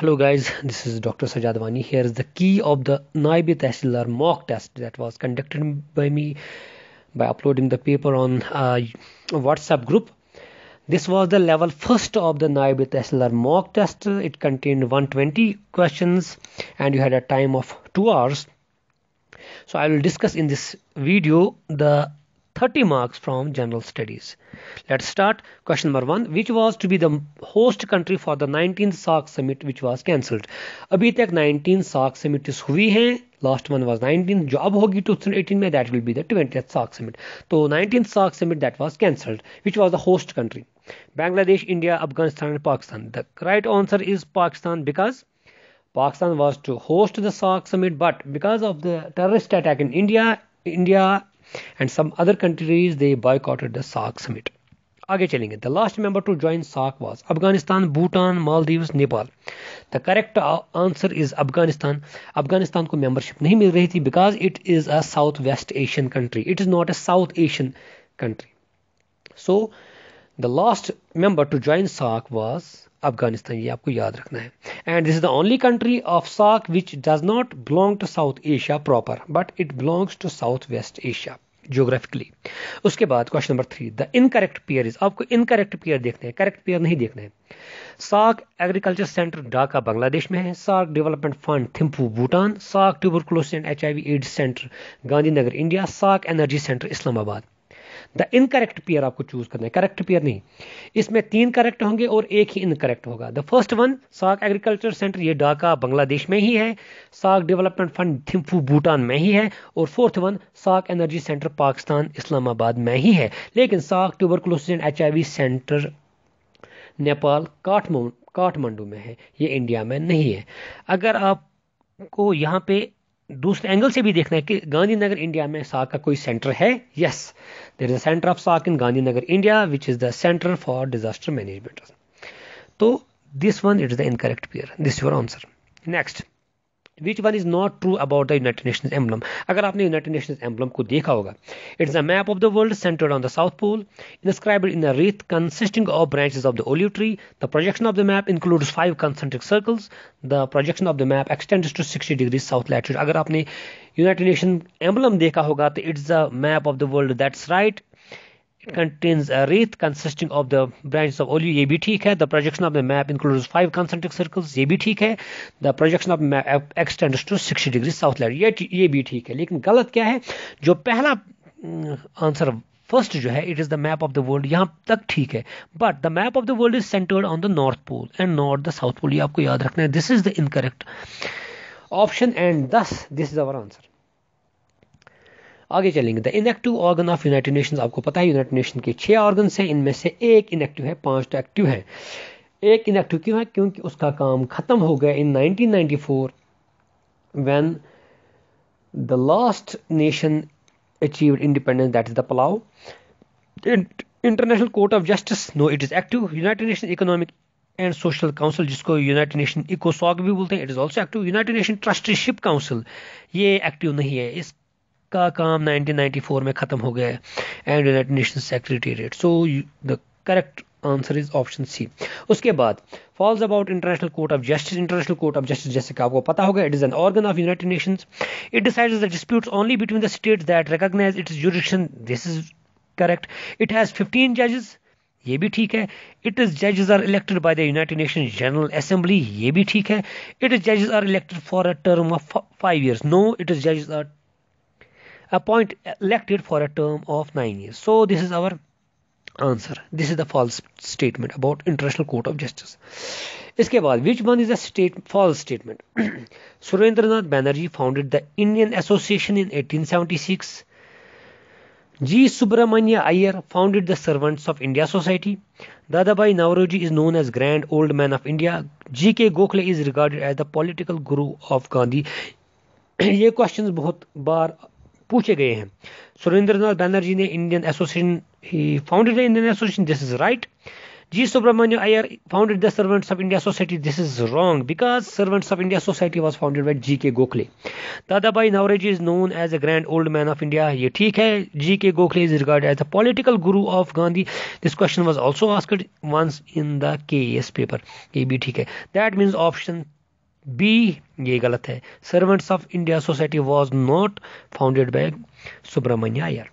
Hello guys, this is Dr. Sajadwani. Here is the key of the Naibi Tehsildar mock test that was conducted by me by uploading the paper on WhatsApp group. This was the level first of the Naibi Tehsildar mock test. It contained 120 questions and you had a time of 2 hours. So I will discuss in this video the 30 marks from general studies. Let's start. Question number one Which was to be the host country for the 19th SOC summit, which was cancelled? Abhi tak 19 SOC summit is hui hai. Last one was 19th. Job hogi 2018 mein, that will be the 20th SOC summit. So 19th SOC summit that was cancelled. Which was the host country? Bangladesh, India, Afghanistan, Pakistan. The right answer is Pakistan because. Pakistan was to host the SOC summit, but because of the terrorist attack in India, India and some other countries they boycotted the SAARC summit. The last member to join SAARC was Afghanistan, Bhutan, Maldives, Nepal. The correct answer is Afghanistan. Afghanistan ko membership nahi mil rahi thi because it is a Southwest Asian country. It is not a South Asian country. So, the last member to join SAARC was Afghanistan. And this is the only country of SAARC which does not belong to South Asia proper, but it belongs to Southwest Asia. Geographically उसके बाद question number three the incorrect pair is आपको incorrect pair देखने हैं correct pair नहीं देखने हैं साक agriculture centre Dhaka Bangladesh में है साक development fund Thimphu Bhutan tuber close and H I V AIDS centre Gandhinagar India साक energy centre Islamabad the incorrect pair आपको चूज करना है करेक्ट पेयर नहीं इसमें तीन करेक्ट होंगे और एक ही इनकरेक्ट होगा द फर्स्ट वन साग एग्रीकल्चर सेंटर ये ढाका बांग्लादेश में ही है साग डेवलपमेंट फंड थिम्फू भूटान में ही है और फोर्थ वन साग एनर्जी सेंटर पाकिस्तान इस्लामाबाद में ही है लेकिन साग tuberculosis and H centre Nepal Kathmandu Kathmandu में है ये इंडिया में नहीं है अगर आपको यहाँ पे दूसरे एंगल से भी देखना है कि गांधीनगर इंडिया में साक का कोई सेंटर है yes there is a centre of साक in Gandhinagar India which is the centre for disaster management तो this one it is the incorrect pair this your answer next which one is not true about the United Nations emblem? अगर आपने United Nations emblem it's a map of the world centered on the South Pole, inscribed in a wreath consisting of branches of the olive tree. The projection of the map includes five concentric circles. The projection of the map extends to 60 degrees south latitude. अगर आपने United Nations emblem it's a map of the world. That's right. contains a wreath consisting of the branches of olive ये भी ठीक है the projection of the map includes five concentric circles ये भी ठीक है the projection of map extends to 60 degrees south latitude ये ये भी ठीक है लेकिन गलत क्या है जो पहला आंसर फर्स्ट जो है it is the map of the world यहां तक ठीक है but the map of the world is centred on the north pole and not the south pole ये आपको याद रखना है this is the incorrect option and thus this is our answer आगे चलेंगे the inactive organ of United Nation आपको पता है यूनाइटेड नेशन के छह ऑर्गन हैं इनमें से एक इनएक्टिव है पांच तो एक्टिव है एक इनएक्टिव क्यों है क्योंकि उसका काम ख़त्म हो गया in 1994 when the last nation achieved independence that is the palau international court of justice no it is active United Nation economic and social council जिसको यूनाइटेड नेशन इकोसॉक भी बोलते हैं it is also active United Nation trusteeship council ये active नहीं है इस का काम 1994 में ख़त्म हो गया है and United Nation secretariat so the correct answer is option C उसके बाद false about international court of justice international court of justice जैसे कि आपको पता होगा it is an organ of United Nation it decide the dispute only between the state that it is jurisdiction this is correct it has fifteen जजेस ये भी ठीक है इट इज जजेस are elected by the United nation general assembly ये भी ठीक है इट इज जजेस are elected for a term of five years no it is जजेस are appoint elected for a term of 9 years so this is our answer this is the false statement about international court of justice इसके बाद which one is a state false statement? Surendranath Banerjee founded the Indian Association in 1876 G. Subramania Iyer founded the Servants of India Society. Dadabhai Nauroji is known as Grand Old Man of India. G. K. Gokhale is regarded as the political guru of Gandhi. ये questions बहुत बार पूछे गए हैं सुरेंद्र नाथ बैनर्जी ने Indian association ही founded Indian association this is right G Subramania Iyer founded the servants of India society this is wrong because servants of India society was founded by G K Gokhale Dadabhai Naoroji is known as a grand old man of India ये ठीक है G K Gokhale is regard as a political guru of Gandhi this question was also asked once in the के S paper ये भी ठीक है that means option B ये गलत है servants of India society was not founded by Subramania Iyer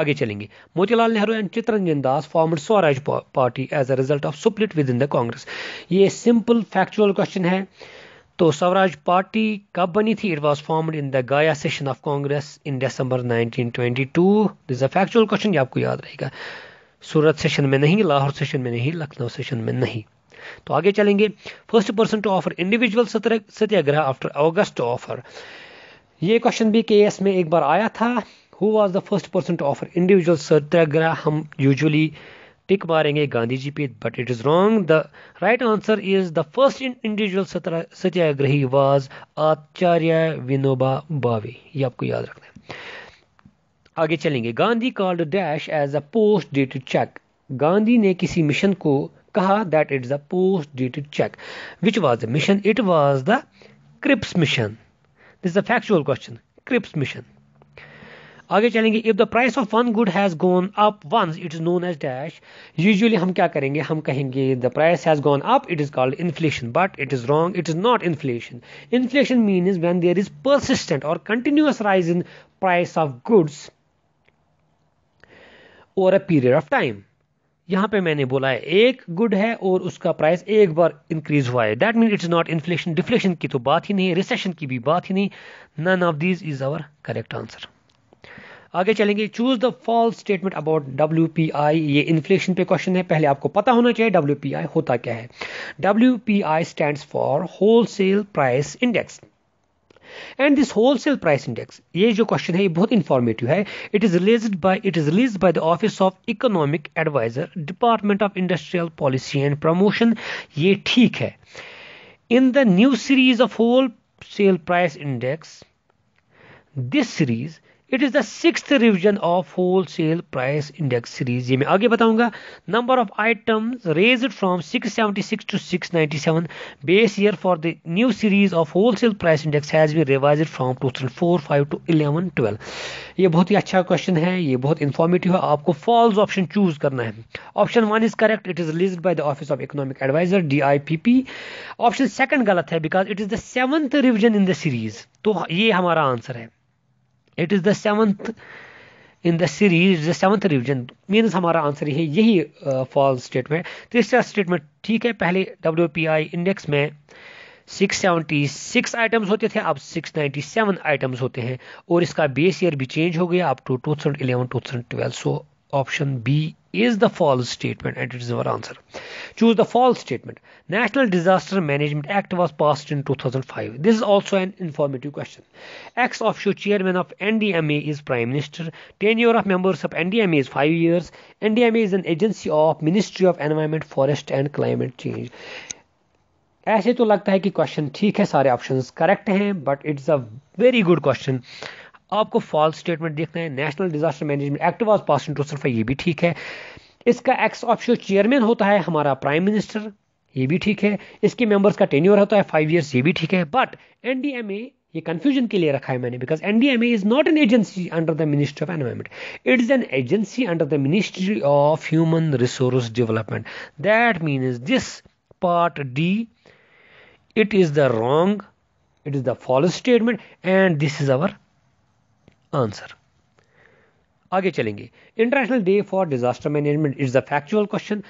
आगे चलेंगे Motilal Nehru and Chittaranjan Das formed Swaraj party as a result of split within the Congress ये सिंपल फैक्चुअल क्वेश्चन है तो स्वराज पार्टी कब बनी थी it was formed in the Gaya session of Congress in December 1922 this a factual question ये आपको याद रहेगा सूरत सेशन में नहीं लाहौर सेशन में नहीं लखनऊ सेशन में नहीं तो आगे चलेंगे first person to offer individual satyagraha after August offer ये क्वेश्चन भी के में एक बार आया था who was the first person to offer individual satyagraha हम यूजली टिक मारेंगे गांधी जी पे but it is wrong the right answer is the first individual satyagrahi was Acharya Vinoba Bhave ये आपको याद रखना है आगे चलेंगे Gandhi called dash as a post dated cheque Gandhi ने किसी मिशन को Kaha that it is a post dated check. Which was the mission? It was the Cripps mission. This is a factual question. Cripps mission. आगे चलेंगे if the price of one good has gone up once it is known as dash usually हम क्या करेंगे हम कहेंगे the price has gone up it is called inflation but it is wrong it is not inflation inflation mean is when there is persistent और continuous rise in price of goods over a period of time यहां पे मैंने बोला है एक good है और उसका प्राइस एक बार इंक्रीज हुआ है that mean it's not inflation deflation की तो बात ही नहीं है रिसेशन की भी बात ही नहीं none of these is our correct answer आगे चलेंगे choose the false statement about W P I ये इन्फ्लेशन पे क्वेश्चन है पहले आपको पता होना चाहिए डब्ल्यू पी आई होता क्या है W P I stand for wholesale price index and this wholesale price index ये जो क्वेश्चन है ये बहुत इंफॉर्मेटिव है it is release by it is release by the office of economic adviser department of industrial policy and promotion ये ठीक है in the new series of wholesale price index this series it is the six revision of wholesale price index series ये मैं आगे बताऊंगा number of items raise from 676 to 697 base year for the new series of wholesale price index has be revised from 2004 5 to 11 12 ये बहुत ही अच्छा question है ये बहुत इंफॉर्मेटिव है आपको फॉल्स ऑप्शन चूज करना है option one is correct it is release by the office of economic adviser D option second गलत है because it is the seventh revision in the series तो ये हमारा आंसर है it is the seventh in the series the seventh revision means हमारा answer है यही false statement uh, तीसरा स्टेटमेंट ठीक है पहले डब्ल्यू पी आई इंडेक्स में 676 आइटम्स होते थे अब 697 आइटम्स होते हैं और इसका बेस ईयर भी चेंज हो गया up to 2011 2012 so option B is the false statement and it is our answer. Choose the false statement. National Disaster Management Act was passed in 2005. This is also an informative question. Ex officio chairman of NDMA is Prime Minister. Tenure of members of NDMA is 5 years. NDMA is an agency of Ministry of Environment, Forest and Climate Change. ऐसे तो लगता है कि question ठीक है सारे options correct हैं but it's a very good question आपको फॉल्स स्टेटमेंट देखना है national disaster management act was pass in two सिर्फ ये भी ठीक है इसका एक्स ऑप्शन चेयरमैन होता है हमारा प्राइम मिनिस्टर ये भी ठीक है इसके मेंबर्स का टेन्योर होता है फाइव ईयर्स ये भी ठीक है बट एनडीएमए ये कंफ्यूजन के लिए रखा है मैंने because NDMA is not an agency under the ministry of environment it is an agency under the ministry of human resource development that mean this part D it is the wrong it is the false statement and this is our answer आगे चलेंगे international day for disaster management is the factual question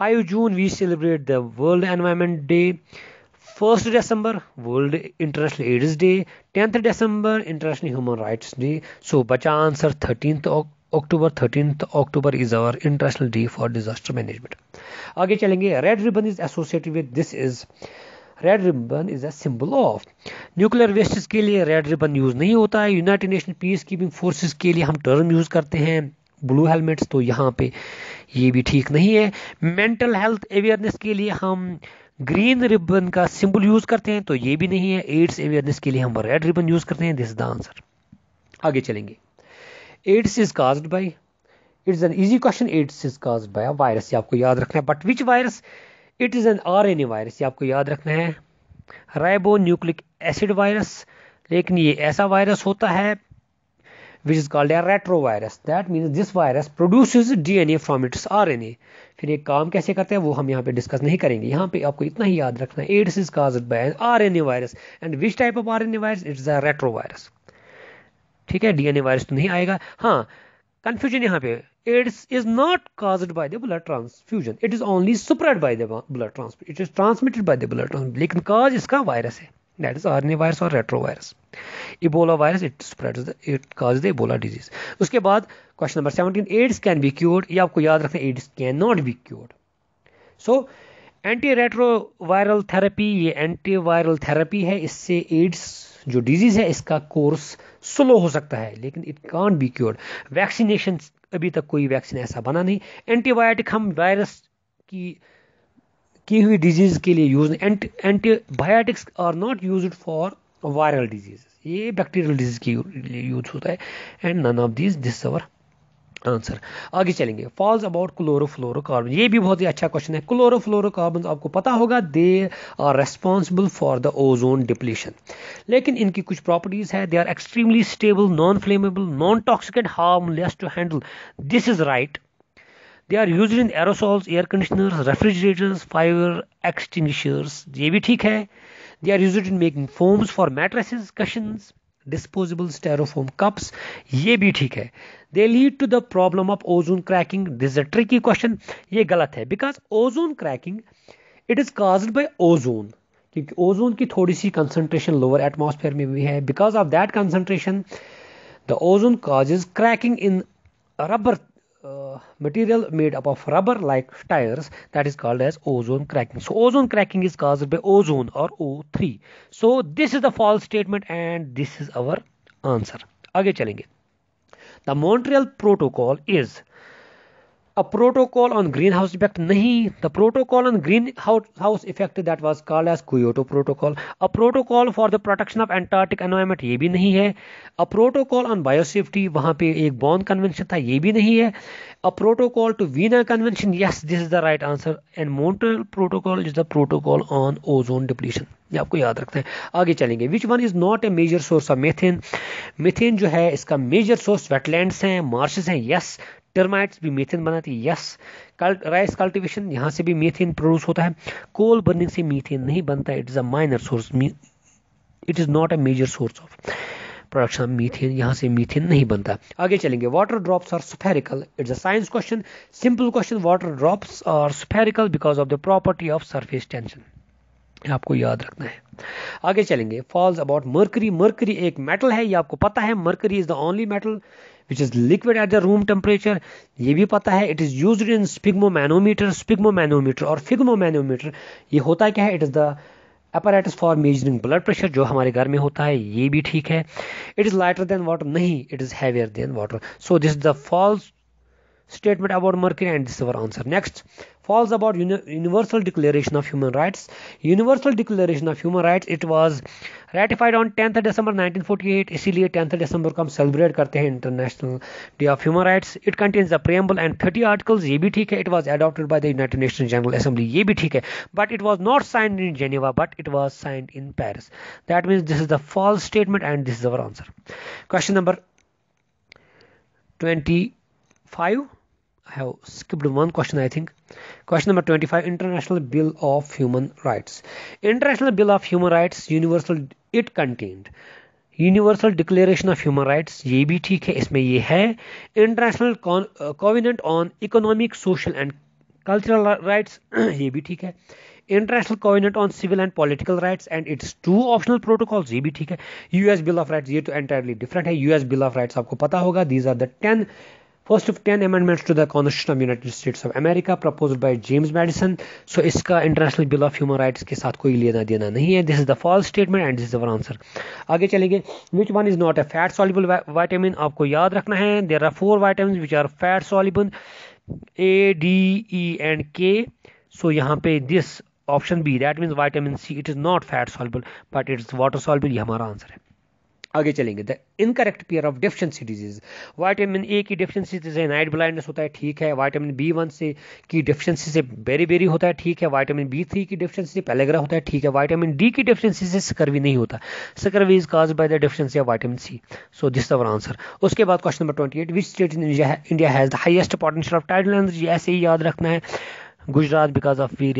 5 June we celebrate the world environment day first December world international AIDS day tenth December international human rights day so बचा answer thirteen October thirteen October is our international day for disaster management आगे चलेंगे red ribbon is associated with this is red ribbon is a symbol of nuclear waste के लिए red ribbon use नहीं होता है United Nation peacekeeping forces के लिए हम टर्म यूज करते हैं ब्लू हेलमेट्स तो यहाँ पे ये भी ठीक नहीं है मेंटल हेल्थ अवेयरनेस के लिए हम ग्रीन रिबन का सिंबल यूज करते हैं तो ये भी नहीं है एड्स अवेयरनेस के लिए हम रेड रिबन यूज करते हैं दिस इज द आंसर आगे चलेंगे AIDS is caused by it's an easy question AIDS is caused by virus ये आपको याद रखना है but which virus it is an R N A virus ये आपको याद रखना है राइबो न्यूक्लिक एसिड वायरस लेकिन ये ऐसा वायरस होता है which is called retrovirus that mean this virus produce D N A from its R N A फिर ये काम कैसे करते हैं वो हम यहाँ पे डिस्कस नहीं करेंगे यहाँ पे आपको इतना ही याद रखना है AIDS is cause by an R N A virus and which type of R N A virus it's a retrovirus ठीक है डीएनए वायरस तो नहीं आएगा हाँ कन्फ्यूजन यहां पे it's is not cause by the blood transfusion it is only spread by the blood transfusion it is transmitted by the blood transfusion लेकिन cause इसका वायरस है दैट इज आर वायरस और retro virus Ebola virus it spread it cause the Ebola disease उसके बाद question number seventeen AIDS can be cured ये आपको याद रखना AIDS can not be cured so anti retro viral therapy ये anti viral therapy है इससे ads जो डिजीज़ है इसका कोर्स स्लो हो सकता है लेकिन it can't be cured vaccination अभी तक कोई वैक्सीन ऐसा बना नहीं एंटीबायोटिक हम वायरस की की हुई डिजीज़ के लिए use antibiotics are not use for viral disease ये बैक्टीरियल डिजीज के लिए यूज होता है and none of this this answer आगे चलेंगे फॉल्स अबाउट क्लोरोफ्लोरोकार्बन ये भी बहुत ही अच्छा क्वेश्चन है क्लोरोफ्लोरोकार्बन आपको पता होगा they are responsible for the ozone depletion लेकिन इनकी कुछ प्रॉपर्टीज है they are extremely stable non flammable non toxic and harmless to handle this is right they are use in aerosols air conditioners refrigerators fire extinguishers ये भी ठीक है they are use in making foams for mattress cushions disposable styrofoam cups ये भी ठीक है they lead to the problem of ozone cracking this tricky question ये गलत है because ozone cracking it is caused by ozone क्योंकि ozone की थोड़ी सी कंसंट्रेशन लोअर एटमोसफेयर में भी है because of that concentration the ozone causes cracking in rubber Uh, material made up of rubber like tires that is called as ozone cracking so ozone cracking is caused by ozone or o3 so this is the false statement and this is our answer आगे चलेंगे the montreal protocol is a protocol on greenhouse effect nahi the protocol on greenhouse effect that was called as kyoto protocol a protocol for the protection of antarctic environment ye bhi nahi hai a protocol on biosafety wahan pe ek bonn convention tha ye bhi nahi hai a protocol to vienna convention yes this is the right answer and montreal protocol is the protocol on ozone depletion ये आपको याद रखना है आगे चलेंगे which one is not a major source of methane methane जो है इसका मेजर सोर्स वेटलैंड्स हैं मार्शेस हैं यस टर्माइट्स भी मीथेन बनाती है यस राइस कल्टिवेशन यहाँ से भी मीथेन प्रोड्यूस होता है कोल बर्निंग से मीथेन नहीं बनता it is a minor source it is not a major source of production methane यहाँ से मीथेन नहीं बनता आगे चलेंगे water drops are spherical it's a science question simple question water drops are spherical because of the property of surface tension आपको याद रखना है आगे चलेंगे फॉल्स अबाउट मर्करी मर्करी एक मेटल है ये आपको पता है mercury is the only metal which is liquid at the room temperature ये भी पता है it is use in manometer sphygmomanometer और फिग्मो मैनोमीटर ये होता क्या है it is the apparatus for measuring blood pressure जो हमारे घर में होता है ये भी ठीक है it is lighter than water नहीं it is heavier than water so this is the false statement about Mercury and this is our answer. Next, false about uni Universal Declaration of Human Rights. Universal Declaration of Human Rights, it was ratified on 10th December 1948. इसीलिए 10th December को हम celebrate करते हैं International Day of Human Rights. It contains the preamble and 30 articles. ये भी ठीक है. It was adopted by the United Nations General Assembly. ये भी ठीक है. But it was not signed in Geneva, but it was signed in Paris. That means this is the false statement and this is our answer. Question number 25. I have skipped one question, I think. Question number 25 International Bill of Human Rights. International Bill of Human Rights, Universal, it contained universal declaration of human rights ये भी ठीक है इसमें ये है international covenant on economic social and cultural rights ये भी ठीक है international covenant on civil and political rights and its two optional protocols ये भी ठीक है यूएस बिल ऑफ राइट्स ये तो एंटायरली डिफरेंट है यूएस बिल ऑफ राइट्स आपको पता होगा these are the ten first of ten amendments to the constitution of United States of America propose by James Madison so इसका international bill of human rights के साथ कोई लेना देना नहीं है this is the false statement and this is our answer आगे चलेंगे which one is not a fat soluble vitamin आपको याद रखना है there are four vitamin which are fat soluble A D E and K so यहाँ पे this option B that means vitamin C it is not fat soluble but it is water soluble ये हमारा answer है आगे चलेंगे the incorrect pair of deficiency disease vitamin A की deficiency से night blindness होता है ठीक है वाइटामिन बी वन से की डिफिशेंसी से बेरी बेरी होता है ठीक है वाइटामिन बी थ्री की डिफिशेंसी से पैलेग्रा होता है ठीक है वाइटामिन डी की डिफिशेंसी से स्कर्वी नहीं होता scurvy is cause by the deficiency of vitamin C so this our answer उसके बाद question number twenty eight which state in India has the highest potential of tidal energy ऐसे ही याद रखना है गुजरात बिकॉज ऑफ वीर